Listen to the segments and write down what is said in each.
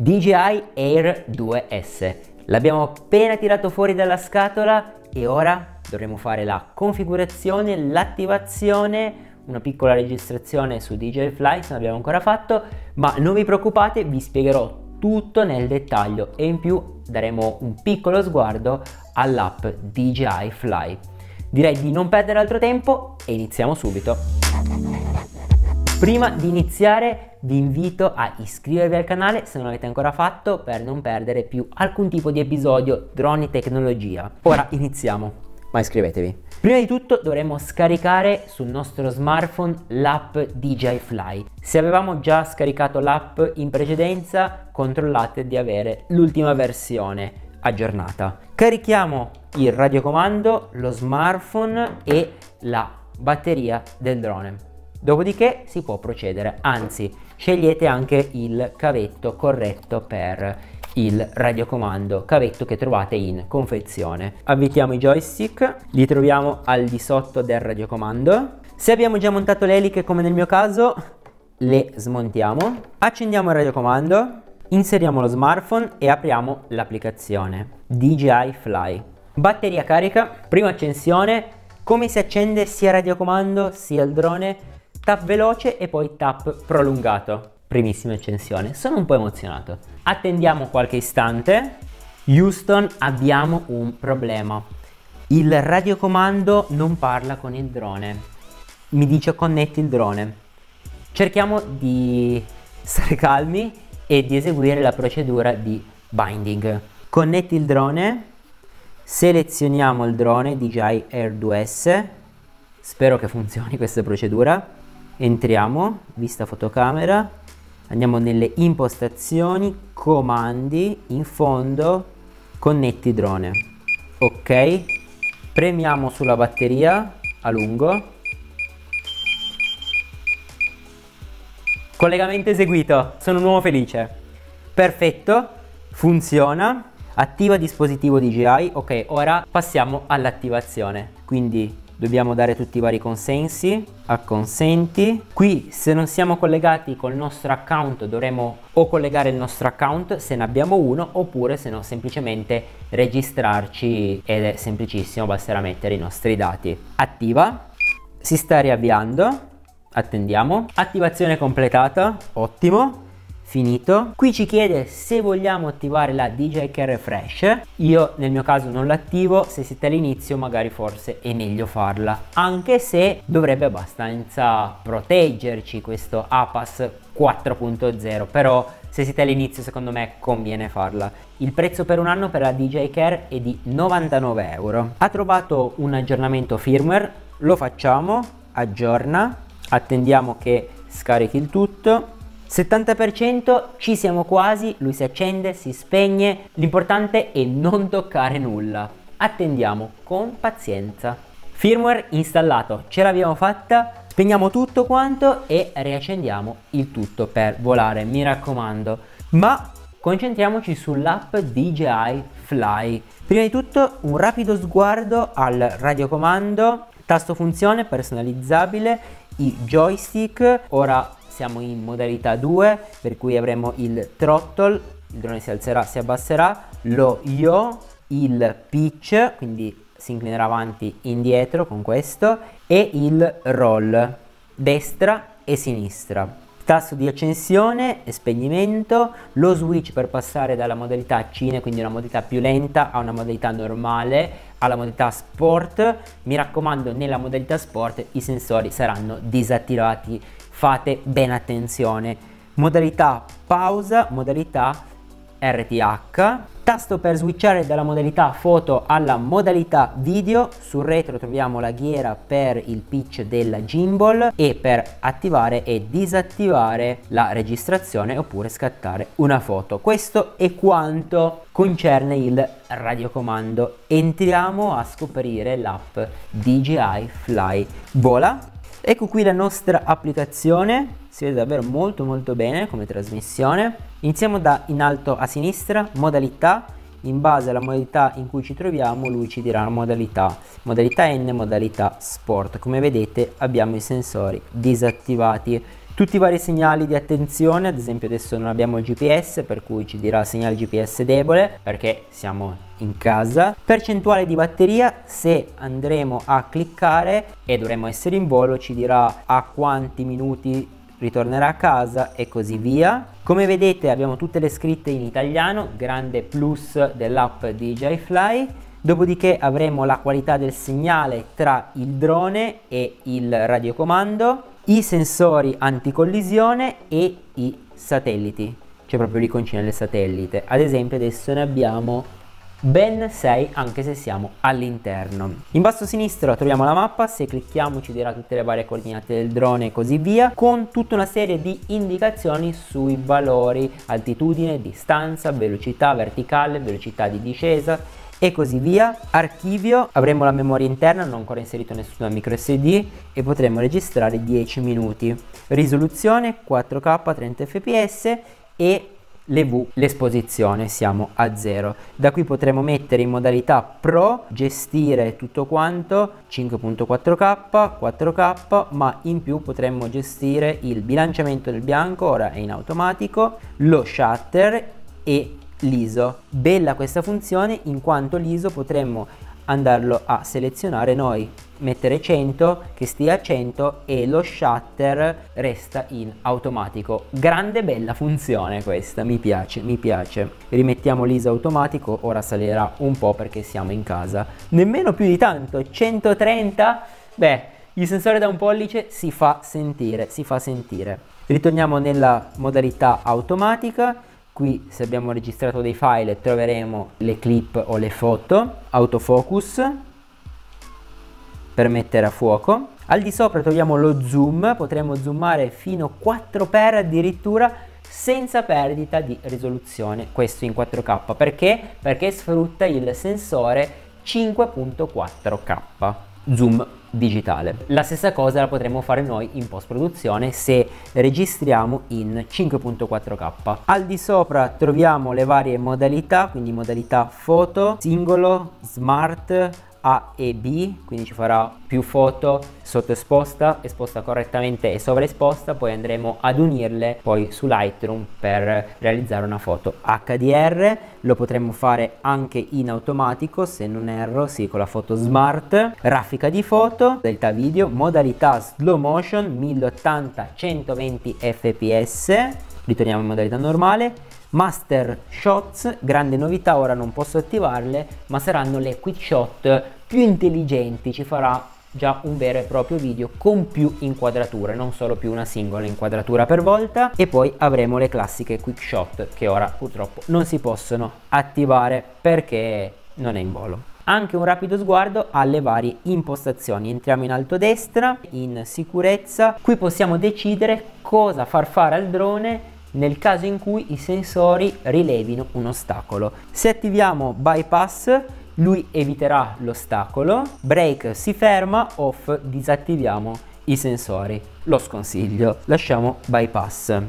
DJI Air 2S. L'abbiamo appena tirato fuori dalla scatola e ora dovremo fare la configurazione, l'attivazione, una piccola registrazione su DJI Fly, se non abbiamo ancora fatto, ma non vi preoccupate, vi spiegherò tutto nel dettaglio e in più daremo un piccolo sguardo all'app DJI Fly. Direi di non perdere altro tempo e iniziamo subito. Prima di iniziare vi invito a iscrivervi al canale se non l'avete ancora fatto per non perdere più alcun tipo di episodio droni tecnologia. Ora iniziamo, ma iscrivetevi. Prima di tutto dovremo scaricare sul nostro smartphone l'app DJI Fly. Se avevamo già scaricato l'app in precedenza controllate di avere l'ultima versione aggiornata. Carichiamo il radiocomando, lo smartphone e la batteria del drone. Dopodiché si può procedere, anzi scegliete anche il cavetto corretto per il radiocomando, cavetto che trovate in confezione. Avvitiamo i joystick, li troviamo al di sotto del radiocomando. Se abbiamo già montato le eliche come nel mio caso, le smontiamo, accendiamo il radiocomando, inseriamo lo smartphone e apriamo l'applicazione DJI Fly. Batteria carica, prima accensione, come si accende sia il radiocomando sia il drone tap veloce e poi tap prolungato. Primissima accensione, sono un po' emozionato. Attendiamo qualche istante. Houston, abbiamo un problema. Il radiocomando non parla con il drone. Mi dice connetti il drone. Cerchiamo di stare calmi e di eseguire la procedura di binding. Connetti il drone, selezioniamo il drone DJI Air 2S, spero che funzioni questa procedura, entriamo vista fotocamera andiamo nelle impostazioni comandi in fondo connetti drone ok premiamo sulla batteria a lungo collegamento eseguito sono un uomo felice perfetto funziona attiva dispositivo DJI ok ora passiamo all'attivazione quindi dobbiamo dare tutti i vari consensi, acconsenti. Qui se non siamo collegati col nostro account dovremo o collegare il nostro account se ne abbiamo uno oppure se no semplicemente registrarci ed è semplicissimo, basterà mettere i nostri dati. Attiva, si sta riavviando, attendiamo. Attivazione completata, ottimo finito qui ci chiede se vogliamo attivare la DJI Care Refresh io nel mio caso non l'attivo se siete all'inizio magari forse è meglio farla anche se dovrebbe abbastanza proteggerci questo APAS 4.0 però se siete all'inizio secondo me conviene farla il prezzo per un anno per la DJ Care è di 99 euro ha trovato un aggiornamento firmware lo facciamo aggiorna attendiamo che scarichi il tutto 70% ci siamo quasi, lui si accende, si spegne, l'importante è non toccare nulla. Attendiamo con pazienza. Firmware installato, ce l'abbiamo fatta, spegniamo tutto quanto e riaccendiamo il tutto per volare, mi raccomando. Ma concentriamoci sull'app DJI Fly. Prima di tutto un rapido sguardo al radiocomando, tasto funzione personalizzabile, i joystick, ora siamo in modalità 2 per cui avremo il throttle, il drone si alzerà, si abbasserà, lo yo, il pitch, quindi si inclinerà avanti indietro con questo e il roll destra e sinistra tasto di accensione e spegnimento lo switch per passare dalla modalità cine quindi una modalità più lenta a una modalità normale alla modalità sport mi raccomando nella modalità sport i sensori saranno disattivati fate ben attenzione. Modalità pausa, modalità RTH, tasto per switchare dalla modalità foto alla modalità video, sul retro troviamo la ghiera per il pitch della gimbal e per attivare e disattivare la registrazione oppure scattare una foto. Questo è quanto concerne il radiocomando. Entriamo a scoprire l'app DJI Fly Vola Ecco qui la nostra applicazione, si vede davvero molto molto bene come trasmissione. Iniziamo da in alto a sinistra, modalità, in base alla modalità in cui ci troviamo lui ci dirà modalità, modalità N, modalità Sport. Come vedete abbiamo i sensori disattivati tutti i vari segnali di attenzione, ad esempio adesso non abbiamo il GPS per cui ci dirà segnale GPS debole perché siamo in casa, percentuale di batteria se andremo a cliccare e dovremo essere in volo ci dirà a quanti minuti ritornerà a casa e così via. Come vedete abbiamo tutte le scritte in italiano, grande plus dell'app di JFly. Dopodiché avremo la qualità del segnale tra il drone e il radiocomando i sensori anticollisione e i satelliti, cioè proprio l'iconcina del satellite. Ad esempio adesso ne abbiamo ben 6 anche se siamo all'interno. In basso a sinistra troviamo la mappa, se clicchiamo ci dirà tutte le varie coordinate del drone e così via, con tutta una serie di indicazioni sui valori, altitudine, distanza, velocità verticale, velocità di discesa, e così via. Archivio, avremo la memoria interna, non ho ancora inserito nessuna micro SD e potremo registrare 10 minuti. Risoluzione 4K 30 fps e le V, l'esposizione siamo a zero Da qui potremo mettere in modalità Pro, gestire tutto quanto, 5.4K, 4K, ma in più potremmo gestire il bilanciamento del bianco, ora è in automatico, lo shutter e l'ISO. Bella questa funzione in quanto l'ISO potremmo andarlo a selezionare noi, mettere 100, che stia a 100 e lo shutter resta in automatico. Grande bella funzione questa, mi piace, mi piace. Rimettiamo l'ISO automatico, ora salirà un po' perché siamo in casa. Nemmeno più di tanto, 130? Beh, il sensore da un pollice si fa sentire, si fa sentire. Ritorniamo nella modalità automatica qui se abbiamo registrato dei file troveremo le clip o le foto autofocus per mettere a fuoco al di sopra troviamo lo zoom potremo zoomare fino 4x addirittura senza perdita di risoluzione questo in 4k perché perché sfrutta il sensore 5.4k zoom digitale. La stessa cosa la potremmo fare noi in post produzione se registriamo in 5.4K. Al di sopra troviamo le varie modalità, quindi modalità foto, singolo, smart, a e B, quindi ci farà più foto sottoesposta, esposta correttamente e sovraesposta, poi andremo ad unirle poi su Lightroom per realizzare una foto HDR, lo potremmo fare anche in automatico se non erro, sì, con la foto smart, grafica di foto, delta video, modalità slow motion 1080-120 fps, ritorniamo in modalità normale, Master Shots, grande novità, ora non posso attivarle, ma saranno le quick shot più intelligenti, ci farà già un vero e proprio video con più inquadrature, non solo più una singola inquadratura per volta e poi avremo le classiche quick shot che ora purtroppo non si possono attivare perché non è in volo anche un rapido sguardo alle varie impostazioni. Entriamo in alto destra, in sicurezza, qui possiamo decidere cosa far fare al drone nel caso in cui i sensori rilevino un ostacolo. Se attiviamo bypass lui eviterà l'ostacolo, brake si ferma, off disattiviamo i sensori. Lo sconsiglio, lasciamo bypass.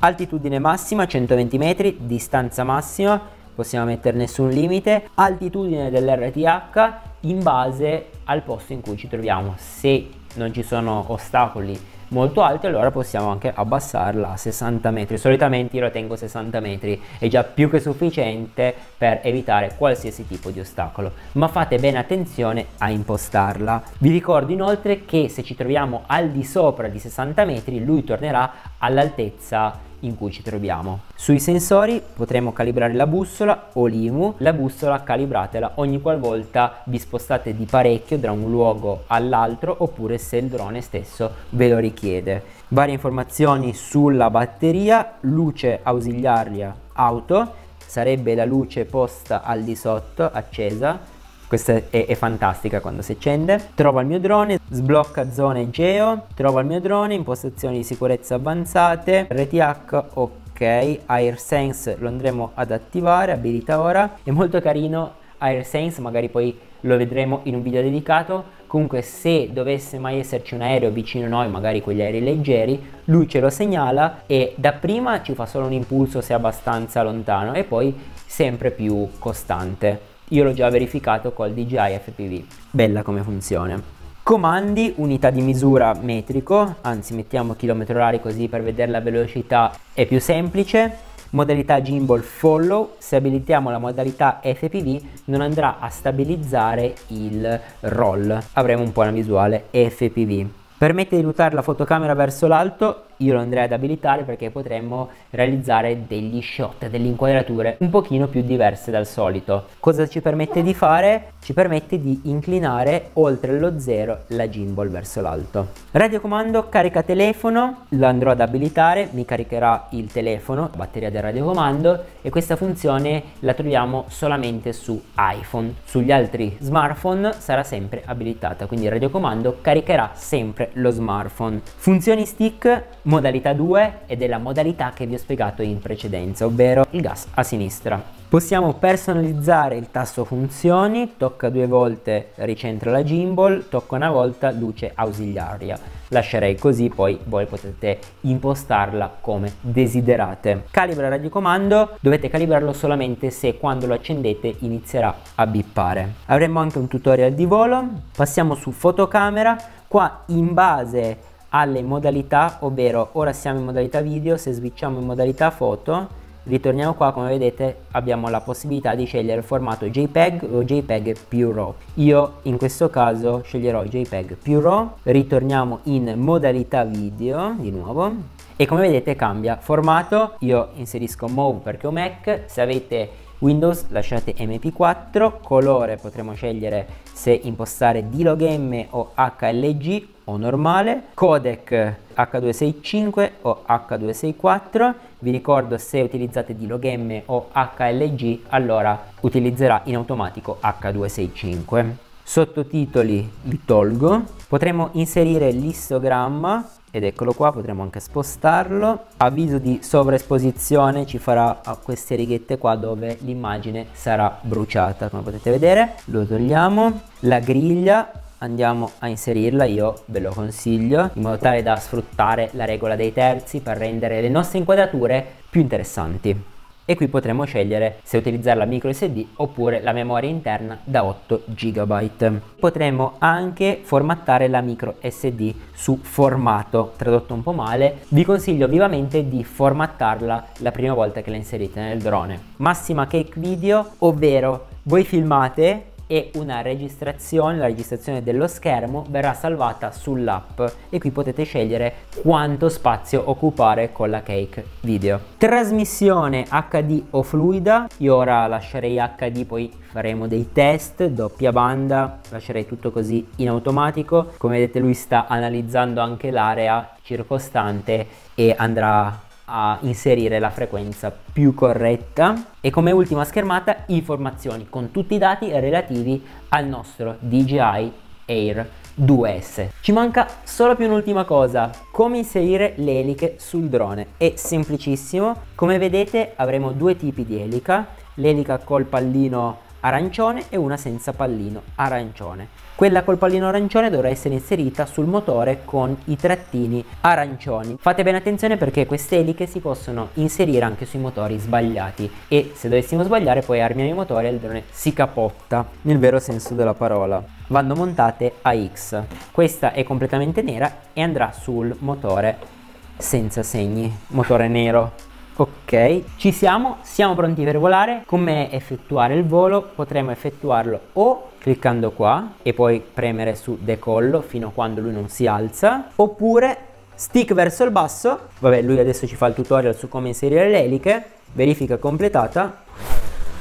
Altitudine massima 120 metri, distanza massima, possiamo metterne nessun limite, altitudine dell'RTH in base al posto in cui ci troviamo. Se non ci sono ostacoli molto alti allora possiamo anche abbassarla a 60 metri solitamente io la tengo 60 metri è già più che sufficiente per evitare qualsiasi tipo di ostacolo ma fate bene attenzione a impostarla vi ricordo inoltre che se ci troviamo al di sopra di 60 metri lui tornerà all'altezza in cui ci troviamo. Sui sensori potremo calibrare la bussola o l'IMU, la bussola calibratela ogni qualvolta vi spostate di parecchio da un luogo all'altro oppure se il drone stesso ve lo richiede. Varie informazioni sulla batteria, luce ausiliaria auto, sarebbe la luce posta al di sotto accesa questa è, è, fantastica quando si accende. Trova il mio drone, sblocca zone geo, trova il mio drone, impostazioni di sicurezza avanzate, RTH ok, AirSense lo andremo ad attivare, abilita ora. È molto carino AirSense, magari poi lo vedremo in un video dedicato. Comunque se dovesse mai esserci un aereo vicino a noi, magari quegli aerei leggeri, lui ce lo segnala e dapprima ci fa solo un impulso se abbastanza lontano e poi sempre più costante. Io l'ho già verificato col DJI FPV. Bella come funzione. Comandi, unità di misura metrico, anzi mettiamo chilometro orari così per vedere la velocità è più semplice. Modalità gimbal follow, se abilitiamo la modalità FPV non andrà a stabilizzare il roll, avremo un po' una visuale FPV. Permette di ruotare la fotocamera verso l'alto io lo andrei ad abilitare perché potremmo realizzare degli shot, delle inquadrature un pochino più diverse dal solito. Cosa ci permette di fare? Ci permette di inclinare oltre lo zero la gimbal verso l'alto. Radiocomando carica telefono, lo andrò ad abilitare, mi caricherà il telefono, batteria del radiocomando e questa funzione la troviamo solamente su iPhone. Sugli altri smartphone sarà sempre abilitata, quindi il radiocomando caricherà sempre lo smartphone. Funzioni stick modalità 2 ed è la modalità che vi ho spiegato in precedenza, ovvero il gas a sinistra. Possiamo personalizzare il tasto funzioni, tocca due volte ricentra la gimbal, tocca una volta luce ausiliaria. Lascerei così, poi voi potete impostarla come desiderate. Calibra radiocomando, dovete calibrarlo solamente se quando lo accendete inizierà a bippare. Avremo anche un tutorial di volo, passiamo su fotocamera, qua in base alle modalità, ovvero ora siamo in modalità video, se switchiamo in modalità foto ritorniamo qua come vedete abbiamo la possibilità di scegliere il formato JPEG o JPEG più RAW io in questo caso sceglierò JPEG più RAW ritorniamo in modalità video di nuovo e come vedete cambia formato io inserisco MOV perché ho Mac se avete Windows lasciate MP4, colore potremo scegliere se impostare DLOGM o HLG o normale, codec H265 o H264, vi ricordo se utilizzate DLOGM o HLG allora utilizzerà in automatico H265. Sottotitoli li tolgo, potremo inserire l'istogramma ed eccolo qua potremmo anche spostarlo avviso di sovraesposizione ci farà ah, queste righette qua dove l'immagine sarà bruciata come potete vedere lo togliamo la griglia andiamo a inserirla io ve lo consiglio in modo tale da sfruttare la regola dei terzi per rendere le nostre inquadrature più interessanti e qui potremo scegliere se utilizzare la micro SD oppure la memoria interna da 8 GB. Potremo anche formattare la micro SD su formato, tradotto un po' male, vi consiglio vivamente di formattarla la prima volta che la inserite nel drone. Massima cake video, ovvero voi filmate e una registrazione, la registrazione dello schermo verrà salvata sull'app e qui potete scegliere quanto spazio occupare con la cake video. Trasmissione HD o fluida, io ora lascerei HD poi faremo dei test, doppia banda, lascerei tutto così in automatico, come vedete lui sta analizzando anche l'area circostante e andrà a inserire la frequenza più corretta e come ultima schermata informazioni con tutti i dati relativi al nostro DJI Air 2S. Ci manca solo più un'ultima cosa, come inserire le eliche sul drone. È semplicissimo, come vedete avremo due tipi di elica, l'elica col pallino arancione e una senza pallino arancione. Quella col pallino arancione dovrà essere inserita sul motore con i trattini arancioni. Fate bene attenzione perché queste eliche si possono inserire anche sui motori sbagliati e se dovessimo sbagliare poi armiamo i motori e il drone si capotta nel vero senso della parola. Vanno montate a X. Questa è completamente nera e andrà sul motore senza segni, motore nero. Ok, ci siamo, siamo pronti per volare. Come effettuare il volo? Potremo effettuarlo o cliccando qua e poi premere su decollo fino a quando lui non si alza, oppure stick verso il basso. Vabbè, lui adesso ci fa il tutorial su come inserire le eliche, verifica completata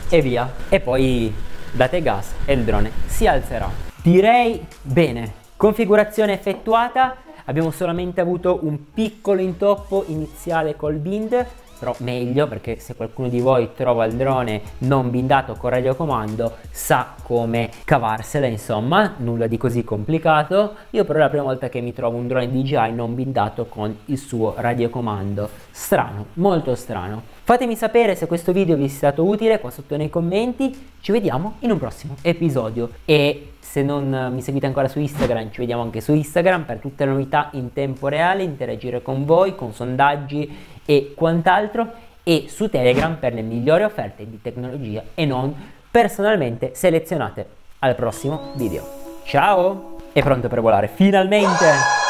e via. E poi date gas e il drone si alzerà. Direi bene, configurazione effettuata. Abbiamo solamente avuto un piccolo intoppo iniziale col bind, però meglio perché se qualcuno di voi trova il drone non bindato con radiocomando sa come cavarsela insomma nulla di così complicato io però è la prima volta che mi trovo un drone DJI non bindato con il suo radiocomando strano molto strano fatemi sapere se questo video vi è stato utile qua sotto nei commenti ci vediamo in un prossimo episodio e se non mi seguite ancora su Instagram, ci vediamo anche su Instagram per tutte le novità in tempo reale, interagire con voi, con sondaggi e quant'altro e su Telegram per le migliori offerte di tecnologia e non personalmente selezionate. Al prossimo video. Ciao! È pronto per volare, finalmente!